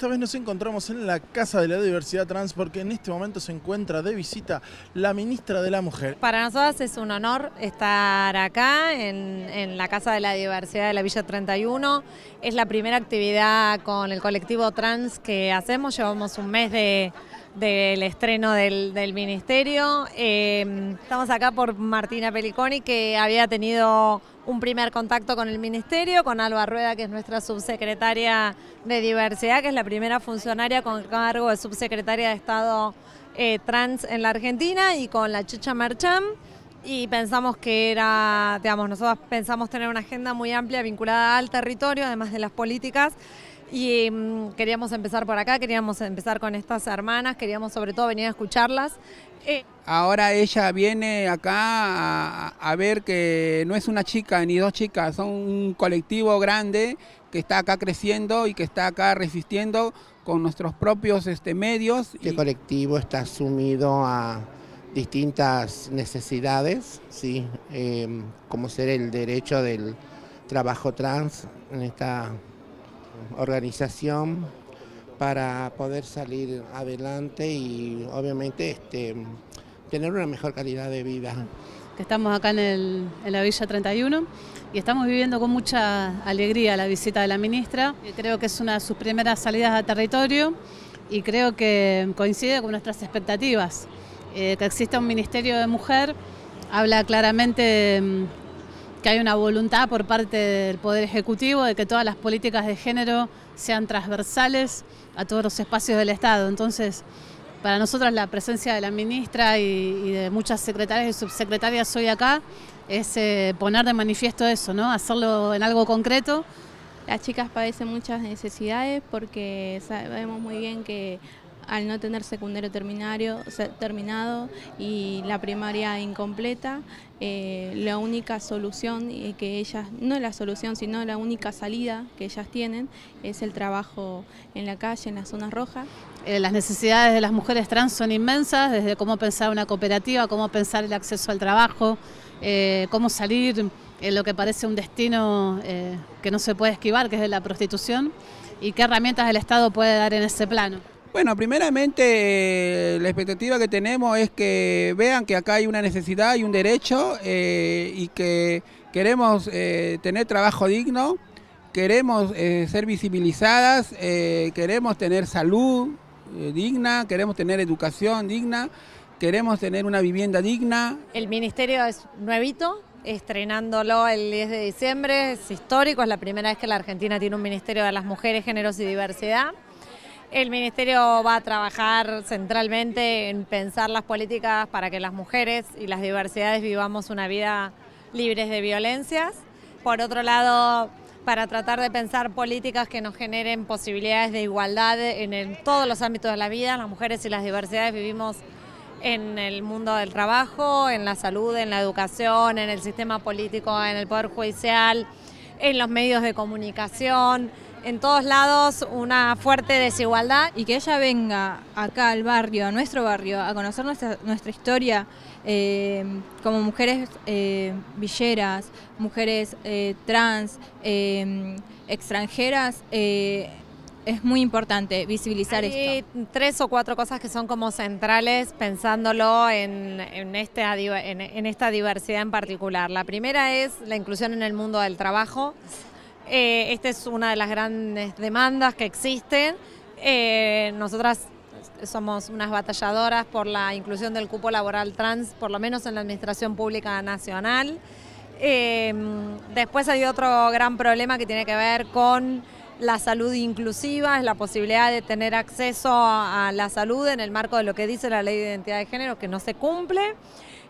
Esta vez nos encontramos en la Casa de la Diversidad Trans porque en este momento se encuentra de visita la ministra de la Mujer. Para nosotras es un honor estar acá en, la Casa de la Diversidad de la Villa 31. Es la primera actividad con el colectivo trans que hacemos. Llevamos un mes del estreno del, ministerio. Eh, estamos acá por Martina Peliconi que había tenido un primer contacto con el Ministerio, con Alba Rueda, que es nuestra subsecretaria de Diversidad, que es la primera funcionaria con cargo de subsecretaria de Estado eh, Trans en la Argentina, y con la Chucha Marcham. Y pensamos que era, digamos, nosotros pensamos tener una agenda muy amplia vinculada al territorio, además de las políticas. Y mm, queríamos empezar por acá, queríamos empezar con estas hermanas, queríamos sobre todo venir a escucharlas. Eh, Ahora ella viene acá a, ver que no es una chica ni dos chicas, son un colectivo grande que está acá creciendo y que está acá resistiendo con nuestros propios este, medios. Este colectivo está sumido a distintas necesidades, ¿sí? Eh, como ser el derecho del trabajo trans en esta organización para poder salir adelante y obviamente este, tener una mejor calidad de vida. Estamos acá en, la Villa 31 y estamos viviendo con mucha alegría la visita de la ministra. Eh, creo que es una de sus primeras salidas a territorio y creo que coincide con nuestras expectativas. Eh, que exista un ministerio de mujer habla claramente mm, que hay una voluntad por parte del Poder Ejecutivo de que todas las políticas de género sean transversales a todos los espacios del Estado. Entonces, para nosotros la presencia de la ministra y, de muchas secretarias y subsecretarias hoy acá es eh, poner de manifiesto eso, ¿no? hacerlo en algo concreto. Las chicas padecen muchas necesidades porque sabemos muy bien que al no tener secundario terminario, terminado y la primaria incompleta, eh, la única solución que ellas, no la solución, sino la única salida que ellas tienen es el trabajo en la calle, en las zonas rojas. Eh, las necesidades de las mujeres trans son inmensas, desde cómo pensar una cooperativa, cómo pensar el acceso al trabajo, eh, cómo salir en lo que parece un destino que no se puede esquivar, que es de la prostitución, y qué herramientas el Estado puede dar en ese plano. Bueno, primeramente la expectativa que tenemos es que vean que acá hay una necesidad y un derecho eh, y que queremos eh, tener trabajo digno, queremos eh, ser visibilizadas, queremos tener salud digna, queremos tener educación digna, queremos tener una vivienda digna. El ministerio es nuevito, estrenándolo el 10 de diciembre, es histórico, es la primera vez que la Argentina tiene un ministerio de las mujeres, géneros y diversidad. El Ministerio va a trabajar centralmente en pensar las políticas para que las mujeres y las diversidades vivamos una vida libres de violencias. Por otro lado, para tratar de pensar políticas que nos generen posibilidades de igualdad en todos los ámbitos de la vida. Las mujeres y las diversidades vivimos en el mundo del trabajo, en la salud, en la educación, en el sistema político, en el poder judicial, en los medios de comunicación en todos lados una fuerte desigualdad. Y que ella venga acá al barrio, a nuestro barrio, a conocer nuestra, historia eh, como mujeres eh, villeras, mujeres eh, trans, extranjeras, es muy importante visibilizar esto. Hay tres o cuatro cosas que son como centrales pensándolo en, este, en, en esta diversidad en particular. La primera es la inclusión en el mundo del trabajo. Eh, esta es una de las grandes demandas que existen. Eh, nosotras somos unas batalladoras por la inclusión del cupo laboral trans, por lo menos en la Administración Pública Nacional. Eh, después hay otro gran problema que tiene que ver con la salud inclusiva, es la posibilidad de tener acceso a la salud en el marco de lo que dice la ley de identidad de género, que no se cumple.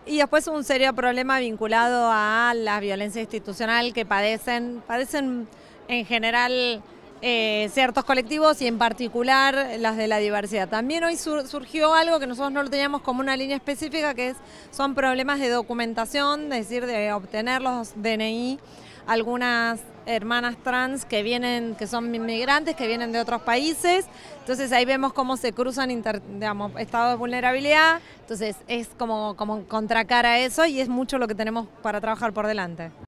Y después un serio problema vinculado a la violencia institucional que padecen, padecen en general eh, ciertos colectivos y en particular las de la diversidad. También hoy surgió algo que nosotros no lo teníamos como una línea específica, que es, son problemas de documentación, es decir, de obtener los DNI algunas hermanas trans que vienen, que son inmigrantes, que vienen de otros países. Entonces ahí vemos cómo se cruzan estados de vulnerabilidad. Entonces es como, como contracara eso y es mucho lo que tenemos para trabajar por delante.